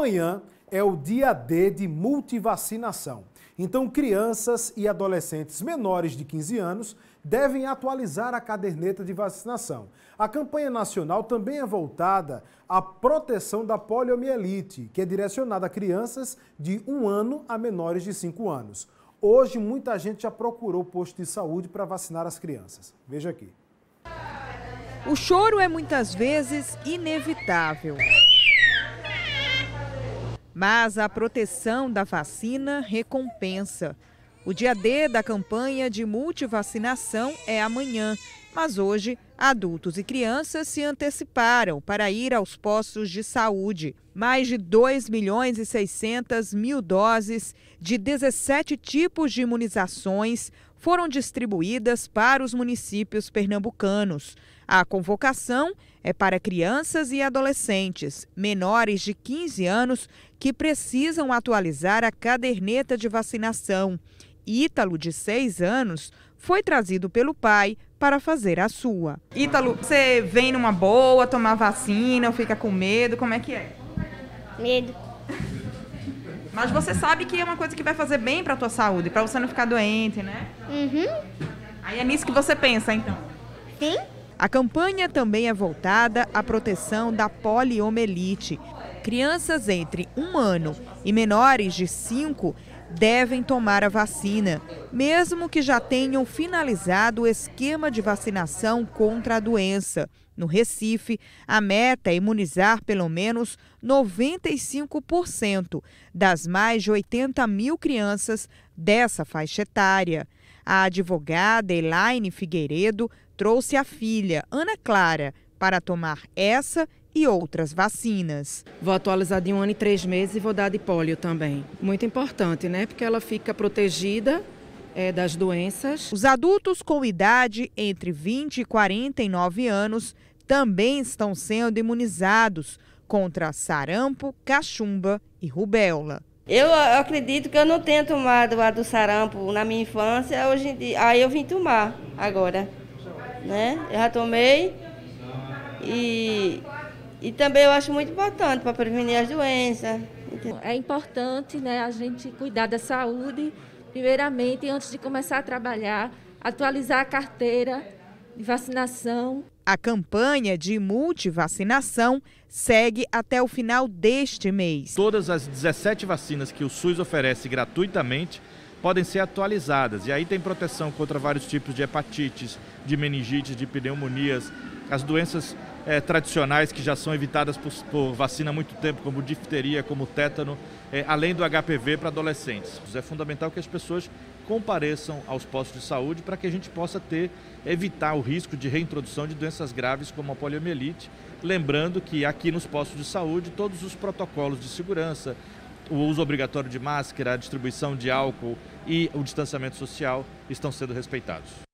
Amanhã é o dia D de multivacinação. Então, crianças e adolescentes menores de 15 anos devem atualizar a caderneta de vacinação. A campanha nacional também é voltada à proteção da poliomielite, que é direcionada a crianças de 1 ano a menores de 5 anos. Hoje, muita gente já procurou posto de saúde para vacinar as crianças. Veja aqui. O choro é muitas vezes inevitável mas a proteção da vacina recompensa. O dia D da campanha de multivacinação é amanhã, mas hoje adultos e crianças se anteciparam para ir aos postos de saúde. Mais de 2 milhões e 600 mil doses de 17 tipos de imunizações foram distribuídas para os municípios pernambucanos. A convocação é para crianças e adolescentes menores de 15 anos que precisam atualizar a caderneta de vacinação. Ítalo, de 6 anos, foi trazido pelo pai para fazer a sua. Ítalo, você vem numa boa tomar vacina ou fica com medo? Como é que é? Medo. Mas você sabe que é uma coisa que vai fazer bem para a tua saúde, para você não ficar doente, né? Uhum. Aí é nisso que você pensa, então? Sim. A campanha também é voltada à proteção da poliomielite. Crianças entre um ano e menores de cinco devem tomar a vacina, mesmo que já tenham finalizado o esquema de vacinação contra a doença. No Recife, a meta é imunizar pelo menos 95% das mais de 80 mil crianças dessa faixa etária. A advogada Elaine Figueiredo trouxe a filha, Ana Clara, para tomar essa e outras vacinas. Vou atualizar de um ano e três meses e vou dar de pólio também. Muito importante, né? Porque ela fica protegida é, das doenças. Os adultos com idade entre 20 e 49 anos também estão sendo imunizados contra sarampo, cachumba e rubéola. Eu, eu acredito que eu não tenha tomado a do sarampo na minha infância, hoje em dia, aí eu vim tomar agora né? Eu já tomei e, e também eu acho muito importante para prevenir as doenças. É importante né, a gente cuidar da saúde, primeiramente, antes de começar a trabalhar, atualizar a carteira de vacinação. A campanha de multivacinação segue até o final deste mês. Todas as 17 vacinas que o SUS oferece gratuitamente podem ser atualizadas. E aí tem proteção contra vários tipos de hepatites, de meningites, de pneumonias, as doenças é, tradicionais que já são evitadas por, por, vacina há muito tempo, como difteria, como tétano, é, além do HPV para adolescentes. É fundamental que as pessoas compareçam aos postos de saúde para que a gente possa ter evitar o risco de reintrodução de doenças graves como a poliomielite, lembrando que aqui nos postos de saúde todos os protocolos de segurança, o uso obrigatório de máscara, a distribuição de álcool e o distanciamento social estão sendo respeitados.